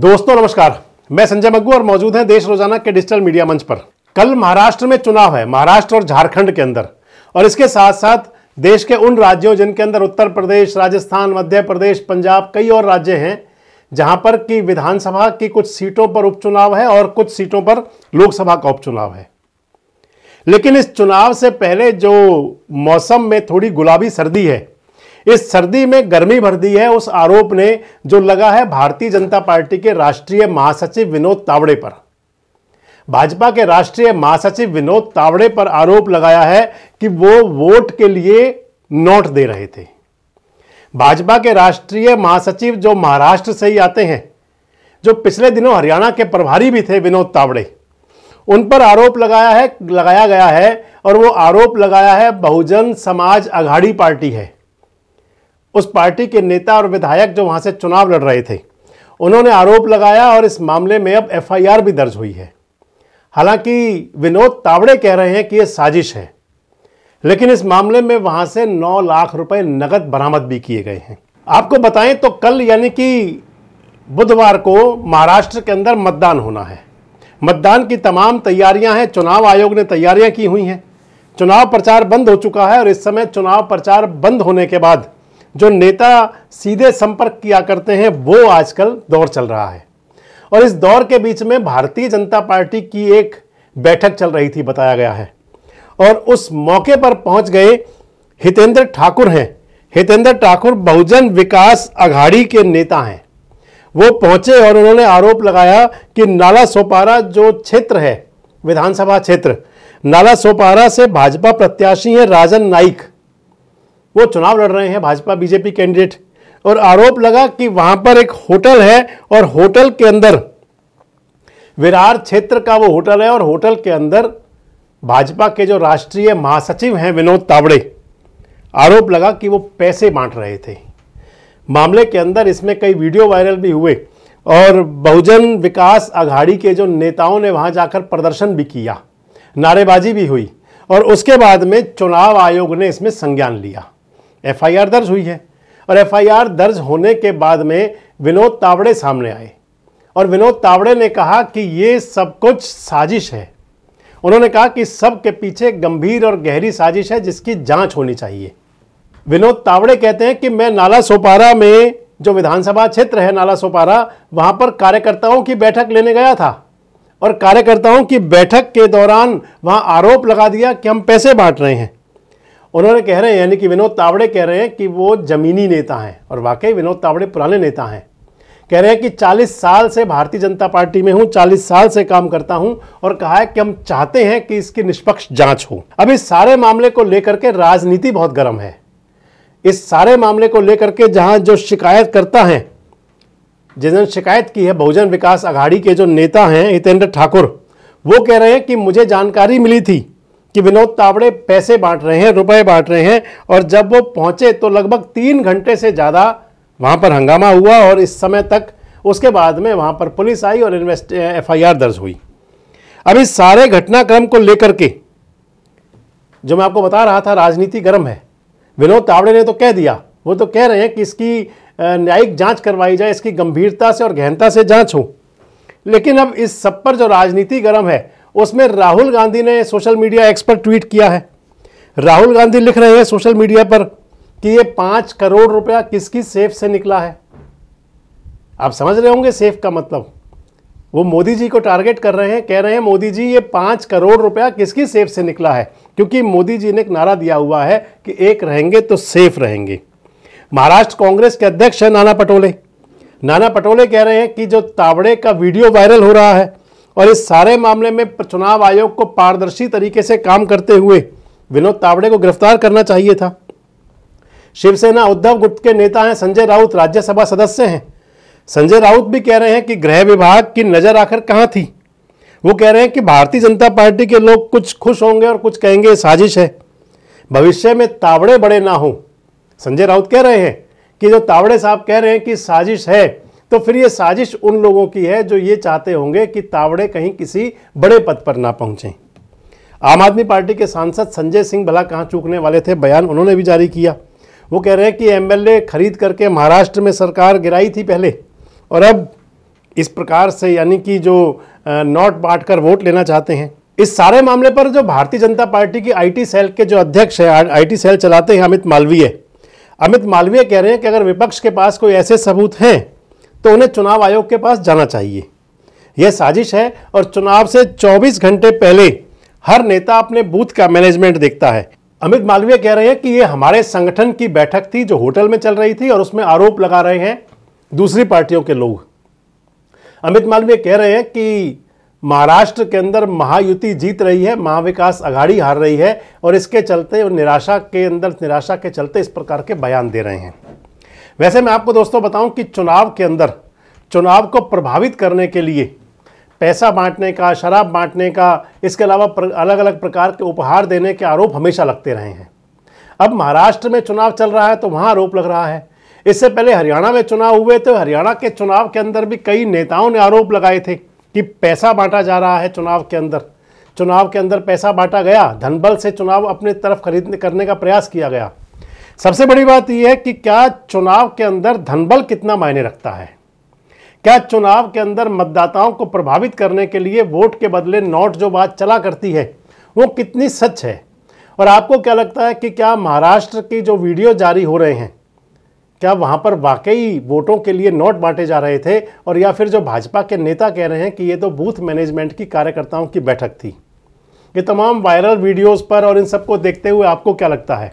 दोस्तों नमस्कार मैं संजय मग्गू और मौजूद हैं देश रोजाना के डिजिटल मीडिया मंच पर कल महाराष्ट्र में चुनाव है महाराष्ट्र और झारखंड के अंदर और इसके साथ साथ देश के उन राज्यों जिनके अंदर उत्तर प्रदेश राजस्थान मध्य प्रदेश पंजाब कई और राज्य हैं जहां पर कि विधानसभा की कुछ सीटों पर उपचुनाव है और कुछ सीटों पर लोकसभा का उपचुनाव है लेकिन इस चुनाव से पहले जो मौसम में थोड़ी गुलाबी सर्दी है इस सर्दी में गर्मी भर दी है उस आरोप ने जो लगा है भारतीय जनता पार्टी के राष्ट्रीय महासचिव विनोद तावड़े पर भाजपा के राष्ट्रीय महासचिव विनोद तावड़े पर आरोप लगाया है कि वो वोट के लिए नोट दे रहे थे भाजपा के राष्ट्रीय महासचिव जो महाराष्ट्र से ही आते हैं जो पिछले दिनों हरियाणा के प्रभारी भी थे विनोद तावड़े उन पर आरोप लगाया है लगाया गया है और वो आरोप लगाया है बहुजन समाज अघाड़ी पार्टी है उस पार्टी के नेता और विधायक जो वहां से चुनाव लड़ रहे थे उन्होंने आरोप लगाया और इस मामले में अब एफआईआर भी दर्ज हुई है हालांकि विनोद तावड़े कह रहे हैं कि यह साजिश है लेकिन इस मामले में वहां से 9 लाख रुपए नकद बरामद भी किए गए हैं आपको बताएं तो कल यानी कि बुधवार को महाराष्ट्र के अंदर मतदान होना है मतदान की तमाम तैयारियां हैं चुनाव आयोग ने तैयारियां की हुई हैं चुनाव प्रचार बंद हो चुका है और इस समय चुनाव प्रचार बंद होने के बाद जो नेता सीधे संपर्क किया करते हैं वो आजकल दौर चल रहा है और इस दौर के बीच में भारतीय जनता पार्टी की एक बैठक चल रही थी बताया गया है और उस मौके पर पहुंच गए हितेंद्र ठाकुर हैं हितेंद्र ठाकुर बहुजन विकास अघाड़ी के नेता हैं वो पहुंचे और उन्होंने आरोप लगाया कि नाला सोपारा जो क्षेत्र है विधानसभा क्षेत्र नाला सोपारा से भाजपा प्रत्याशी हैं राजन नाइक वो चुनाव लड़ रहे हैं भाजपा बीजेपी कैंडिडेट और आरोप लगा कि वहां पर एक होटल है और होटल के अंदर विरार क्षेत्र का वो होटल है और होटल के अंदर भाजपा के जो राष्ट्रीय महासचिव हैं विनोद तावड़े आरोप लगा कि वो पैसे बांट रहे थे मामले के अंदर इसमें कई वीडियो वायरल भी हुए और बहुजन विकास अघाड़ी के जो नेताओं ने वहां जाकर प्रदर्शन भी किया नारेबाजी भी हुई और उसके बाद में चुनाव आयोग ने इसमें संज्ञान लिया एफआईआर दर्ज हुई है और एफआईआर दर्ज होने के बाद में विनोद तावड़े सामने आए और विनोद तावड़े ने कहा कि ये सब कुछ साजिश है उन्होंने कहा कि सब के पीछे गंभीर और गहरी साजिश है जिसकी जांच होनी चाहिए विनोद तावड़े कहते हैं कि मैं नाला सोपारा में जो विधानसभा क्षेत्र है नाला सोपारा वहां पर कार्यकर्ताओं की बैठक लेने गया था और कार्यकर्ताओं की बैठक के दौरान वहां आरोप लगा दिया कि हम पैसे बांट रहे हैं उन्होंने कह रहे हैं यानी कि विनोद तावड़े कह रहे हैं कि वो जमीनी नेता हैं और वाकई विनोद तावड़े पुराने नेता हैं कह रहे हैं कि 40 साल से भारतीय जनता पार्टी में हूं 40 साल से काम करता हूं और कहा है कि हम चाहते हैं कि इसकी निष्पक्ष जांच हो अब इस सारे मामले को लेकर के राजनीति बहुत गर्म है इस सारे मामले को लेकर के जहां जो शिकायत करता है जिन्होंने शिकायत की है बहुजन विकास अघाड़ी के जो नेता हैं हितेंद्र ठाकुर वो कह रहे हैं कि मुझे जानकारी मिली थी कि विनोद तावड़े पैसे बांट रहे हैं रुपए बांट रहे हैं और जब वो पहुंचे तो लगभग तीन घंटे से ज़्यादा वहां पर हंगामा हुआ और इस समय तक उसके बाद में वहां पर पुलिस आई और इन्वेस्ट एफ दर्ज हुई अब इस सारे घटनाक्रम को लेकर के जो मैं आपको बता रहा था राजनीति गर्म है विनोद तावड़े ने तो कह दिया वो तो कह रहे हैं कि इसकी न्यायिक जांच करवाई जाए इसकी गंभीरता से और गहनता से जांच हो लेकिन अब इस सब पर जो राजनीति गर्म है उसमें राहुल गांधी ने सोशल मीडिया एक्स पर ट्वीट किया है राहुल गांधी लिख रहे हैं सोशल मीडिया पर कि ये पांच करोड़ रुपया किसकी सेफ से निकला है आप समझ रहे होंगे सेफ का मतलब वो मोदी जी को टारगेट कर रहे हैं कह रहे हैं मोदी जी ये पांच करोड़ रुपया किसकी सेफ से निकला है क्योंकि मोदी जी ने एक नारा दिया हुआ है कि एक रहेंगे तो सेफ रहेंगे महाराष्ट्र कांग्रेस के अध्यक्ष हैं नाना पटोले नाना पटोले कह रहे हैं कि जो तावड़े का वीडियो वायरल हो रहा है और इस सारे मामले में चुनाव आयोग को पारदर्शी तरीके से काम करते हुए विनोद तावड़े को गिरफ्तार करना चाहिए था शिवसेना उद्धव गुप्त के नेता हैं संजय राउत राज्यसभा सदस्य हैं संजय राउत भी कह रहे हैं कि गृह विभाग की नज़र आखिर कहाँ थी वो कह रहे हैं कि भारतीय जनता पार्टी के लोग कुछ खुश होंगे और कुछ कहेंगे साजिश है भविष्य में तावड़े बड़े ना हों संजय राउत कह रहे हैं कि जो तावड़े साहब कह रहे हैं कि साजिश है तो फिर ये साजिश उन लोगों की है जो ये चाहते होंगे कि तावड़े कहीं किसी बड़े पद पर ना पहुंचे आम आदमी पार्टी के सांसद संजय सिंह भला कहाँ चूकने वाले थे बयान उन्होंने भी जारी किया वो कह रहे हैं कि एमएलए खरीद करके महाराष्ट्र में सरकार गिराई थी पहले और अब इस प्रकार से यानी कि जो नोट बांट कर वोट लेना चाहते हैं इस सारे मामले पर जो भारतीय जनता पार्टी की आईटी सेल के जो अध्यक्ष है आईटी सेल चलाते हैं अमित मालवीय अमित मालवीय कह रहे हैं कि अगर विपक्ष के पास कोई ऐसे सबूत हैं तो उन्हें चुनाव आयोग के पास जाना चाहिए यह साजिश है और चुनाव से 24 घंटे पहले हर नेता अपने बूथ का मैनेजमेंट देखता है अमित मालवीय कह रहे हैं कि ये हमारे संगठन की बैठक थी जो होटल में चल रही थी और उसमें आरोप लगा रहे हैं दूसरी पार्टियों के लोग अमित मालवीय कह रहे हैं कि महाराष्ट्र के अंदर महायुति जीत रही है महाविकास अघाड़ी हार रही है और इसके चलते निराशा के अंदर निराशा के चलते इस प्रकार के बयान दे रहे हैं वैसे मैं आपको दोस्तों बताऊं कि चुनाव के अंदर चुनाव को प्रभावित करने के लिए पैसा बांटने का शराब बांटने का इसके अलावा अलग अलग प्रकार के उपहार देने के आरोप हमेशा लगते रहे हैं अब महाराष्ट्र में चुनाव चल रहा है तो वहाँ आरोप लग रहा है इससे पहले हरियाणा में चुनाव हुए तो हरियाणा के चुनाव के अंदर भी कई नेताओं ने आरोप लगाए थे कि पैसा बांटा जा रहा है चुनाव के अंदर चुनाव के अंदर पैसा बांटा गया धनबल से चुनाव अपने तरफ खरीदने करने का प्रयास किया गया सबसे बड़ी बात यह है कि क्या चुनाव के अंदर धनबल कितना मायने रखता है क्या चुनाव के अंदर मतदाताओं को प्रभावित करने के लिए वोट के बदले नोट जो बात चला करती है वो कितनी सच है और आपको क्या लगता है कि क्या महाराष्ट्र की जो वीडियो जारी हो रहे हैं क्या वहाँ पर वाकई वोटों के लिए नोट बांटे जा रहे थे और या फिर जो भाजपा के नेता कह रहे हैं कि ये तो बूथ मैनेजमेंट की कार्यकर्ताओं की बैठक थी ये तमाम वायरल वीडियोस पर और इन सबको देखते हुए आपको क्या लगता है